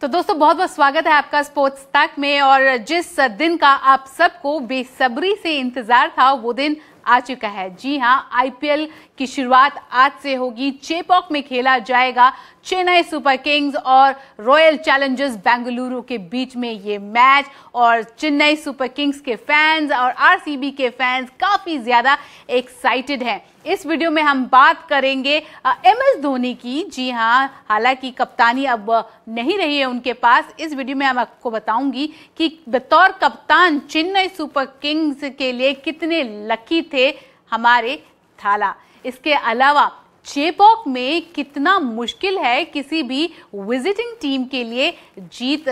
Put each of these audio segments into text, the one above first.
तो दोस्तों बहुत बहुत स्वागत है आपका स्पोर्ट्स तक में और जिस दिन का आप सबको बेसब्री से इंतजार था वो दिन आ चुका है जी हाँ आईपीएल की शुरुआत आज से होगी चेपॉक में खेला जाएगा चेन्नई सुपर किंग्स और रॉयल चैलेंजर्स बेंगलुरु के बीच में ये मैच और चेन्नई सुपर किंग्स के फैंस और आरसीबी के फैंस काफ़ी ज़्यादा एक्साइटेड हैं इस वीडियो में हम बात करेंगे एम एस धोनी की जी हाँ हालांकि कप्तानी अब नहीं रही है उनके पास इस वीडियो में हम आपको बताऊंगी कि बतौर कप्तान चेन्नई सुपर किंग्स के लिए कितने लकी थे हमारे थाला इसके अलावा चेपॉक में कितना मुश्किल है किसी भी विजिटिंग टीम के लिए जीत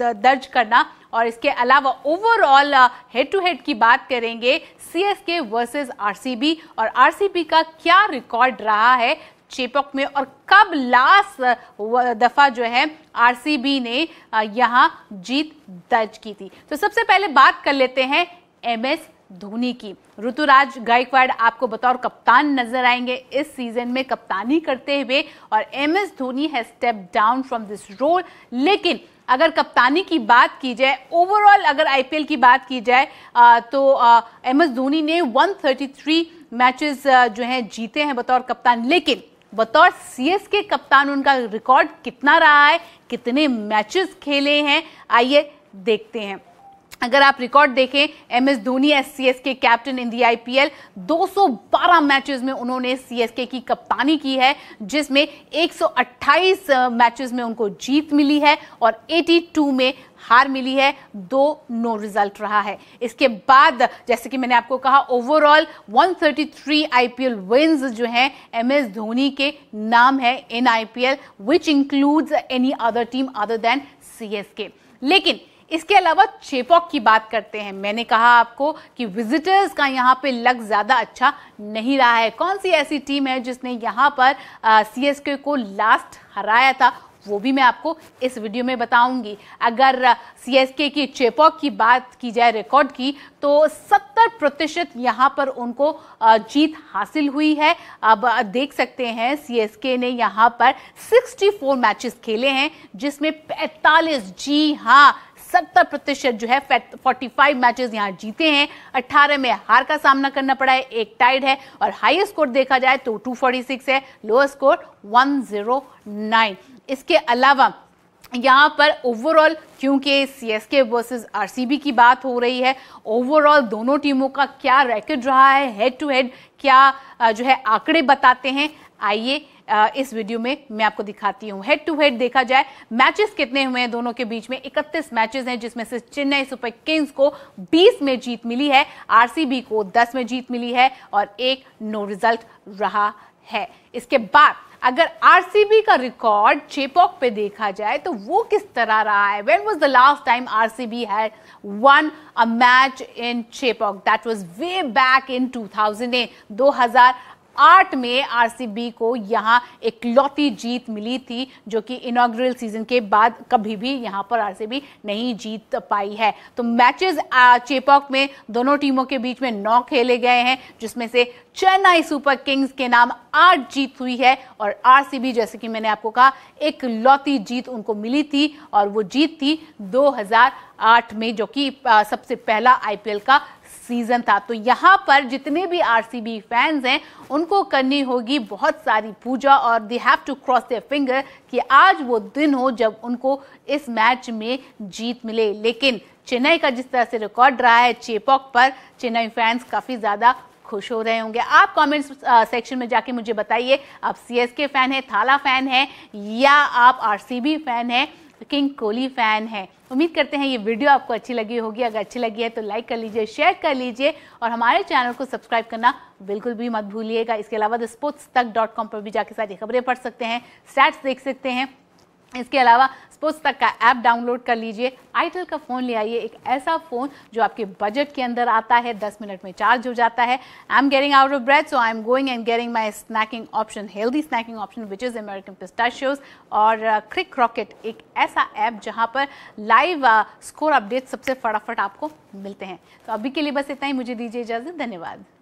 दर्ज करना और इसके अलावा ओवरऑल हेड टू हेड की बात करेंगे C S K versus RCB और आरसीबी का क्या रिकॉर्ड रहा है चेपक में और कब लास्ट uh, दफ़ा जो है आरसीबी ने uh, यहाँ जीत दर्ज की थी तो सबसे पहले बात कर लेते हैं एम एस धोनी की ऋतुराज गायकवाड़ आपको बतौर कप्तान नजर आएंगे इस सीजन में कप्तानी करते हुए और एम एस धोनी है step down from this role लेकिन अगर कप्तानी की बात की जाए ओवरऑल अगर आईपीएल की बात की जाए तो एम एस धोनी ने 133 मैचेस जो हैं जीते हैं बतौर कप्तान लेकिन बतौर सीएसके कप्तान उनका रिकॉर्ड कितना रहा है कितने मैचेस खेले हैं आइए देखते हैं अगर आप रिकॉर्ड देखें M S Dhoni S C S K captain in the I P L दो सौ बारह मैच में उन्होंने सी एस के की कप्तानी की है जिसमें एक सौ अट्ठाईस मैचेस में उनको जीत मिली है और एटी टू में हार मिली है दो नो रिजल्ट रहा है इसके बाद जैसे कि मैंने आपको कहा ओवरऑल 133 आईपीएल विंस जो हैं एम एस धोनी के नाम है in IPL which includes any other team other than CSK लेकिन इसके अलावा चेपॉक की बात करते हैं मैंने कहा आपको कि विजिटर्स का यहाँ पे लग ज़्यादा अच्छा नहीं रहा है कौन सी ऐसी टीम है जिसने यहाँ पर सी uh, को लास्ट हराया था वो भी मैं आपको इस वीडियो में बताऊंगी अगर सीएसके की चेपॉक की बात की जाए रिकॉर्ड की तो 70 प्रतिशत यहाँ पर उनको जीत हासिल हुई है अब देख सकते हैं सीएसके ने यहाँ पर 64 मैचेस खेले हैं जिसमें 45 जी हाँ सत्तर प्रतिशत जो है फोर्टी फाइव मैचेस यहाँ जीते हैं अट्ठारह में हार का सामना करना पड़ा है एक टाइड है और हाई स्कोर देखा जाए तो टू फोर्टी सिक्स है lower score one zero nine इसके अलावा यहाँ पर ओवरऑल क्योंकि C S K versus R C B की बात हो रही है ओवरऑल दोनों टीमों का क्या रैकेट रहा है हेड टू हेड क्या जो है आंकड़े बताते हैं आइए इस वीडियो में मैं आपको दिखाती हूँ हेड टू हेड देखा जाए मैचेस कितने हुए हैं दोनों के बीच में 31 मैचेस हैं जिसमें से चेन्नई सुपर किंग्स को 20 में जीत मिली है आरसीबी को 10 में जीत मिली है और एक नो रिजल्ट रहा है इसके बाद अगर आरसीबी का रिकॉर्ड चेपॉक पे देखा जाए तो वो किस तरह रहा है when was the last time R C B has won a match in Chepauk that was way back in two thousand दो हजार 2008 में आरसीबी को यहाँ एक लौती जीत मिली थी जो कि इनाग्रल सीजन के बाद कभी भी यहाँ पर आरसीबी नहीं जीत पाई है तो मैचेस चेपॉक में दोनों टीमों के बीच में नौ खेले गए हैं जिसमें से चेन्नई सुपर किंग्स के नाम आठ जीत हुई है और आरसीबी जैसे कि मैंने आपको कहा एक लौती जीत उनको मिली थी और वो जीत थी 2008 में जो कि सबसे पहला आईपीएल का सीजन था तो यहाँ पर जितने भी आरसीबी फैंस हैं उनको करनी होगी बहुत सारी पूजा और they have to cross their finger कि आज वो दिन हो जब उनको इस मैच में जीत मिले लेकिन चेन्नई का जिस तरह से रिकॉर्ड रहा है चेपॉक पर चेन्नई फैंस काफ़ी ज़्यादा खुश हो रहे होंगे आप कमेंट्स सेक्शन में जाके मुझे बताइए आप सी फैन है थाला फैन है या आप आर फैन है किंग कोहली फ़ैन है उम्मीद करते हैं ये वीडियो आपको अच्छी लगी होगी अगर अच्छी लगी है तो लाइक कर लीजिए शेयर कर लीजिए और हमारे चैनल को सब्सक्राइब करना बिल्कुल भी मत भूलिएगा इसके अलावा the sports Tak dot com पर भी जाके सारी खबरें पढ़ सकते हैं स्टैट्स देख सकते हैं इसके अलावा स्पोर्ट्स तक का ऐप डाउनलोड कर लीजिए आईटेल का फ़ोन ले आइए एक ऐसा फ़ोन जो आपके बजट के अंदर आता है 10 मिनट में चार्ज हो जाता है I am getting out of bread so I am going and getting my snacking option healthy snacking option which is American pistachios और क्रिक uh, रॉकेट एक ऐसा ऐप जहाँ पर लाइव स्कोर अपडेट सबसे फटाफट आपको मिलते हैं तो अभी के लिए बस इतना ही मुझे दीजिए इजाज़त धन्यवाद